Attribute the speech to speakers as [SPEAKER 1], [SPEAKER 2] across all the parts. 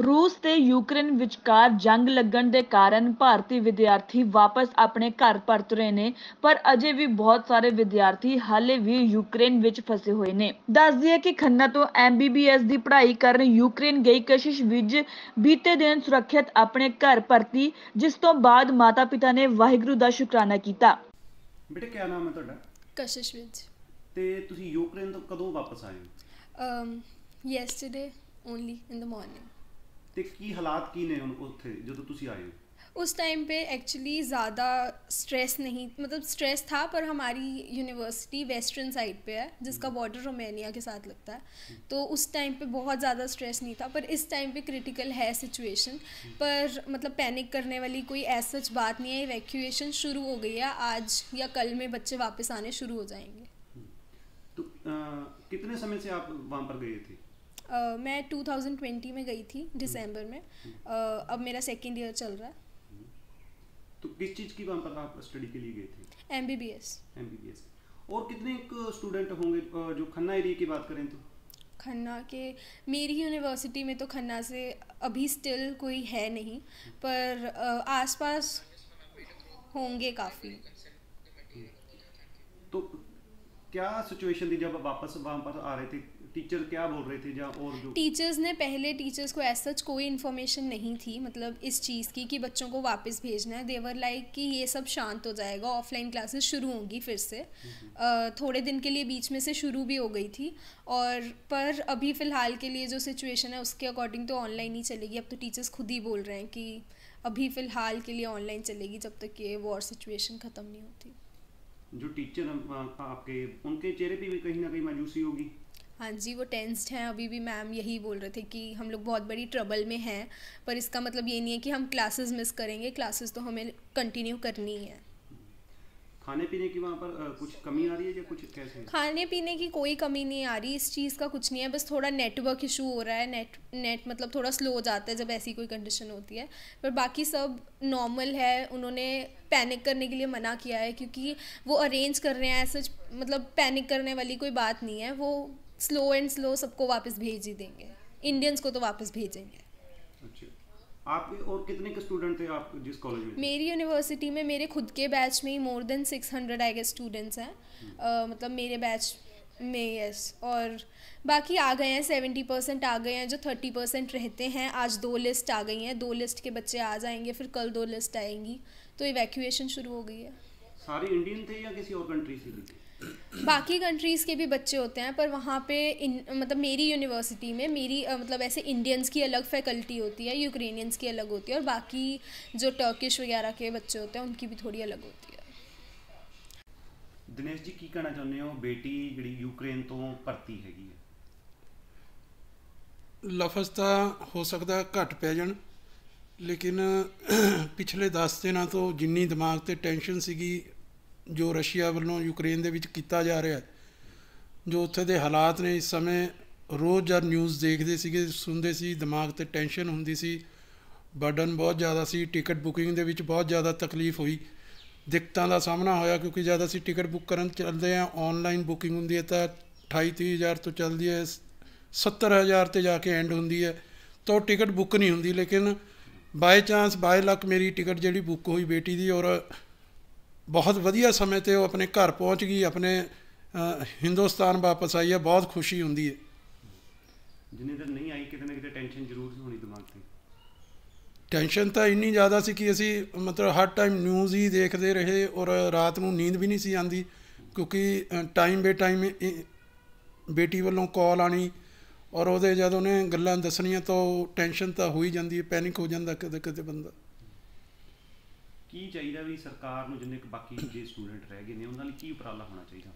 [SPEAKER 1] ਰੂਸ ਤੇ ਯੂਕਰੇਨ ਵਿਚਕਾਰ ਜੰਗ ਲੱਗਣ ਦੇ ਕਾਰਨ ਭਾਰਤੀ ਵਿਦਿਆਰਥੀ ਵਾਪਸ ਆਪਣੇ ਘਰ ਪਰਤ ਰਹੇ ਨੇ ਪਰ ਅਜੇ ਵੀ ਬਹੁਤ ਸਾਰੇ ਵਿਦਿਆਰਥੀ ਹਾਲੇ ਵੀ ਯੂਕਰੇਨ ਵਿੱਚ ਫਸੇ ਹੋਏ ਨੇ ਦੱਸ ਦਈਏ ਕਿ ਖੰਨਾ ਤੋਂ ਐਮਬੀਬੀਐਸ ਦੀ ਪੜ੍ਹਾਈ ਕਰਨ ਯੂਕਰੇਨ ਗਈ ਕਸ਼ਿਸ਼ ਵਿੱਚ ਬੀਤੇ ਦਿਨ ਸੁਰੱਖਿਅਤ ਆਪਣੇ ਘਰ ਪਰਤੀ ਜਿਸ ਤੋਂ ਬਾਅਦ ਮਾਤਾ-ਪਿਤਾ ਨੇ ਵਾਹਿਗੁਰੂ ਦਾ ਸ਼ੁਕਰਾਨਾ ਕੀਤਾ
[SPEAKER 2] ਬੇਟੇ ਕੀ ਨਾਮ ਹੈ ਤੁਹਾਡਾ
[SPEAKER 1] ਕਸ਼ਿਸ਼ ਵਿੱਚ
[SPEAKER 2] ਤੇ ਤੁਸੀਂ ਯੂਕਰੇਨ ਤੋਂ ਕਦੋਂ ਵਾਪਸ ਆਏ
[SPEAKER 1] ਹੋ yesterday only only in the morning
[SPEAKER 2] ਤੇ ਕੀ ਹਾਲਾਤ ਕੀ ਨੇ ਉੱਥੇ ਜਦੋਂ ਤੁਸੀਂ ਆਏ ਹੋ
[SPEAKER 1] उस टाइम पे एक्चुअली ज़्यादा स्ट्रेस नहीं मतलब स्ट्रेस था पर हमारी यूनिवर्सिटी वेस्टर्न साइड पे है जिसका बॉर्डर हम्म। रोमानिया के साथ लगता है तो उस टाइम पे बहुत ज़्यादा स्ट्रेस नहीं था पर इस टाइम पे क्रिटिकल है सिचुएशन हम्म। पर मतलब पैनिक करने वाली कोई ऐसा बात नहीं है इवैक्यूएशन शुरू हो गई है आज या कल में बच्चे वापस आने शुरू हो जाएंगे हम्म।
[SPEAKER 2] तो आ, कितने समय से आप वहाँ पर गए थे
[SPEAKER 1] uh, मैं 2020 में गई थी दिसंबर में uh, अब मेरा सेकेंड ईयर चल रहा है
[SPEAKER 2] तो किस चीज़ की वहाँ पर आप स्टडी के लिए गए थे M B B S M B B S और कितने स्टूडेंट होंगे जो खन्ना एरिया की बात करें तो
[SPEAKER 1] खन्ना के मेरी यूनिवर्सिटी में तो खन्ना से अभी स्टिल कोई है नहीं पर आसपास होंगे काफ़ी
[SPEAKER 2] तो क्या सिचुएशन थी जब वापस वहाँ पर आ रहे थे टीचर क्या बोल रहे थे जहाँ और जो
[SPEAKER 1] टीचर्स ने पहले टीचर्स को एज सच कोई इन्फॉर्मेशन नहीं थी मतलब इस चीज़ की कि बच्चों को वापस भेजना है देवर लाइक कि ये सब शांत हो जाएगा ऑफलाइन क्लासेस शुरू होंगी फिर से हम्म। थोड़े दिन के लिए बीच में से शुरू भी हो गई थी और पर अभी फ़िलहाल के लिए जो सिचुएशन है उसके अकॉर्डिंग तो ऑनलाइन ही चलेगी अब तो टीचर्स खुद ही बोल रहे हैं कि अभी फ़िलहाल के लिए ऑनलाइन चलेगी जब तक ये वॉर सिचुएशन ख़त्म नहीं होती
[SPEAKER 2] जो टीचर आपके उनके चेहरे पे भी कहीं ना कहीं
[SPEAKER 1] मायूसी होगी हाँ जी वो टेंस्ड हैं अभी भी मैम यही बोल रहे थे कि हम लोग बहुत बड़ी ट्रबल में हैं पर इसका मतलब ये नहीं है कि हम क्लासेस मिस करेंगे क्लासेस तो हमें कंटिन्यू करनी है
[SPEAKER 2] खाने पीने की वहाँ पर कुछ कमी आ रही है या कुछ कैसे
[SPEAKER 1] खाने पीने की कोई कमी नहीं आ रही इस चीज़ का कुछ नहीं है बस थोड़ा नेटवर्क इशू हो रहा है नेट नेट मतलब थोड़ा स्लो हो जाता है जब ऐसी कोई कंडीशन होती है पर बाकी सब नॉर्मल है उन्होंने पैनिक करने के लिए मना किया है क्योंकि वो अरेंज कर रहे हैं ऐसे मतलब पैनिक करने वाली कोई बात नहीं है वो स्लो एंड स्लो सबको वापस भेज ही देंगे इंडियंस को तो वापस भेजेंगे
[SPEAKER 2] अच्छा। आप और कितने के स्टूडेंट थे आप जिस कॉलेज में
[SPEAKER 1] मेरी यूनिवर्सिटी में मेरे खुद के बैच में ही more than six hundred I guess students हैं हम्म। मतलब मेरे बैच में यस और बाकी आ गए हैं सेवेंटी परसेंट आ गए हैं जो थर्टी परसेंट रहते हैं आज दो लिस्ट आ गई हैं दो लिस्ट के बच्चे आ जाएंगे फिर कल दो लिस्ट आएंगी तो इवैक्यूएशन शुरू हो गई है
[SPEAKER 2] सारे इंडियन थे या किसी और कंट्री से थे
[SPEAKER 1] बाकी कंट्रीज़ के भी बच्चे होते हैं पर वहाँ पे इन मतलब मेरी यूनिवर्सिटी में मेरी मतलब ऐसे इंडियंस की अलग फैकल्टी होती है यूक्रेनियंस की अलग होती है और बाकी जो टर्किश वगैरह के बच्चे होते हैं उनकी भी थोड़ी अलग होती है
[SPEAKER 2] दिनेश जी ਕੀ ਕਹਿਣਾ ਚਾਹੁੰਦੇ ਹੋ ਬੇਟੀ ਜਿਹੜੀ ਯੂਕਰੇਨ
[SPEAKER 3] ਤੋਂ ਭਰਤੀ ਹੈਗੀ ਹੈ ਲਫ਼ਜ਼ ਤਾਂ ਹੋ ਸਕਦਾ ਘੱਟ ਪੈ ਜਾਣ ਲੇਕਿਨ ਪਿਛਲੇ 10 ਦਿਨਾਂ ਤੋਂ ਜਿੰਨੀ ਦਿਮਾਗ ਤੇ ਟੈਨਸ਼ਨ ਸੀਗੀ ਜੋ ਰਸ਼ੀਆ ਵੱਲੋਂ ਯੂਕਰੇਨ ਦੇ ਵਿੱਚ ਕੀਤਾ ਜਾ ਰਿਹਾ ਹੈ ਜੋ ਉੱਥੇ ਦੇ ਹਾਲਾਤ ਨੇ ਇਸ ਸਮੇਂ ਰੋਜ਼ ਜਰ ਨਿਊਜ਼ ਦੇਖਦੇ ਸੀਗੇ ਸੁਣਦੇ ਸੀ ਦਿਮਾਗ ਤੇ ਟੈਨਸ਼ਨ ਹੁੰਦੀ ਸੀ ਬਰਡਨ ਬਹੁਤ ਜ਼ਿਆਦਾ ਸੀ ਟਿਕਟ ਬੁਕਿੰਗ ਦੇ ਵਿੱਚ ਬਹੁਤ ਜ਼ਿਆਦਾ ਤਕਲੀਫ ਹੋਈ ਦਿੱਕਤਾਂ ਦਾ ਸਾਹਮਣਾ ਹੋਇਆ ਕਿਉਂਕਿ ਜ਼ਿਆਦਾ ਅਸੀਂ ਟਿਕਟ ਬੁੱਕ ਕਰਨ ਚੱਲਦੇ ਆ ਆਨਲਾਈਨ ਬੁਕਿੰਗ ਹੁੰਦੀ ਹੈ ਤਾਂ 28 30000 ਤੋਂ ਚੱਲਦੀ ਹੈ 70000 ਤੇ ਜਾ ਕੇ ਐਂਡ ਹੁੰਦੀ ਹੈ ਤਾਂ ਟਿਕਟ ਬੁੱਕ ਨਹੀਂ ਹੁੰਦੀ ਲੇਕਿਨ ਬਾਈ ਚਾਂਸ ਬਾਈ ਲੱਕ ਮੇਰੀ ਟਿਕਟ ਜਿਹੜੀ ਬੁੱਕ ਹੋਈ ਬੇਟੀ ਦੀ ਔਰ ਬਹੁਤ ਵਧੀਆ ਸਮੇਂ ਤੇ ਉਹ ਆਪਣੇ ਘਰ ਪਹੁੰਚ ਗਈ ਆਪਣੇ ਹਿੰਦੁਸਤਾਨ ਵਾਪਸ ਆਈ ਹੈ ਬਹੁਤ ਖੁਸ਼ੀ ਹੁੰਦੀ ਹੈ
[SPEAKER 2] ਜਿੰਨੇ ਦਿਨ ਨਹੀਂ ਆਈ ਕਿਤੇ ਨਾ ਕਿਤੇ ਟੈਨਸ਼ਨ ਜ਼ਰੂਰ ਹੋਣੀ ਦਿਮਾਗ ਤੇ
[SPEAKER 3] ਟੈਨਸ਼ਨ ਤਾਂ ਇੰਨੀ ਜ਼ਿਆਦਾ ਸੀ ਕਿ ਅਸੀਂ ਮਤਲਬ ਹਰ ਟਾਈਮ ਨਿਊਜ਼ ਹੀ ਦੇਖਦੇ ਰਹੇ ਔਰ ਰਾਤ ਨੂੰ ਨੀਂਦ ਵੀ ਨਹੀਂ ਸੀ ਆਂਦੀ ਕਿਉਂਕਿ ਟਾਈਮ ਬੇ ਟਾਈਮ ਬੇਟੀ ਵੱਲੋਂ ਕਾਲ ਆਣੀ ਔਰ ਉਹਦੇ ਜਦੋਂ ਨੇ ਗੱਲਾਂ ਦੱਸਣੀਆਂ ਤਾਂ ਟੈਨਸ਼ਨ ਤਾਂ ਹੋ ਹੀ ਜਾਂਦੀ ਹੈ ਪੈਨਿਕ ਹੋ ਜਾਂਦਾ ਕਦੇ ਕਦੇ ਬੰਦਾ
[SPEAKER 2] ਕੀ ਚਾਹੀਦਾ ਵੀ ਸਰਕਾਰ ਨੂੰ ਜਿੰਨੇ ਬਾਕੀ ਜੇ ਸਟੂਡੈਂਟ ਰਹਿ ਗਏ ਨੇ ਉਹਨਾਂ ਲਈ ਕੀ ਉਪਰਾਲਾ ਹੋਣਾ ਚਾਹੀਦਾ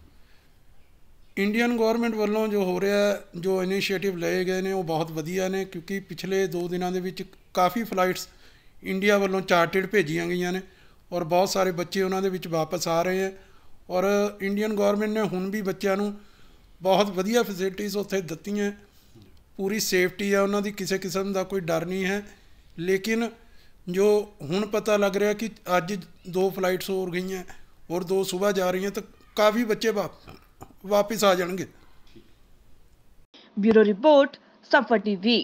[SPEAKER 3] ਇੰਡੀਅਨ ਗਵਰਨਮੈਂਟ ਵੱਲੋਂ ਜੋ ਹੋ ਰਿਹਾ ਜੋ ਇਨੀਸ਼ੀਏਟਿਵ ਲਏ ਗਏ ਨੇ ਉਹ ਬਹੁਤ ਵਧੀਆ ਨੇ ਕਿਉਂਕਿ ਪਿਛਲੇ 2 ਦਿਨਾਂ ਦੇ ਵਿੱਚ ਕਾਫੀ ਫਲਾਈਟਸ ਇੰਡੀਆ ਵੱਲੋਂ ਚਾਰਟਰਡ ਭੇਜੀਆਂ ਗਈਆਂ ਨੇ ਔਰ ਬਹੁਤ ਸਾਰੇ ਬੱਚੇ ਉਹਨਾਂ ਦੇ ਵਿੱਚ ਵਾਪਸ ਆ ਰਹੇ ਆ ਔਰ ਇੰਡੀਅਨ ਗਵਰਨਮੈਂਟ ਨੇ ਹੁਣ ਵੀ ਬੱਚਿਆਂ ਨੂੰ ਬਹੁਤ ਵਧੀਆ ਫੈਸਿਲਿਟੀਆਂ ਉੱਥੇ ਦਿੱਤੀਆਂ ਪੂਰੀ ਸੇਫਟੀ ਆ ਉਹਨਾਂ ਦੀ ਕਿਸੇ ਕਿਸਮ ਦਾ ਕੋਈ ਡਰ ਨਹੀਂ ਹੈ ਲੇਕਿਨ ਜੋ ਹੁਣ ਪਤਾ ਲੱਗ ਰਿਹਾ ਕਿ ਅੱਜ ਦੋ ਫਲਾਈਟਸ ਹੋਰ ਗਈਆਂ ਔਰ ਦੋ ਸਵੇਰ ਜਾ ਰਹੀਆਂ ਤਾਂ ਕਾਫੀ ਬੱਚੇ ਵਾਪਸ ਆ ਜਾਣਗੇ
[SPEAKER 1] ਬਿਊਰੋ ਰਿਪੋਰਟ ਸਫਰ ਟੀਵੀ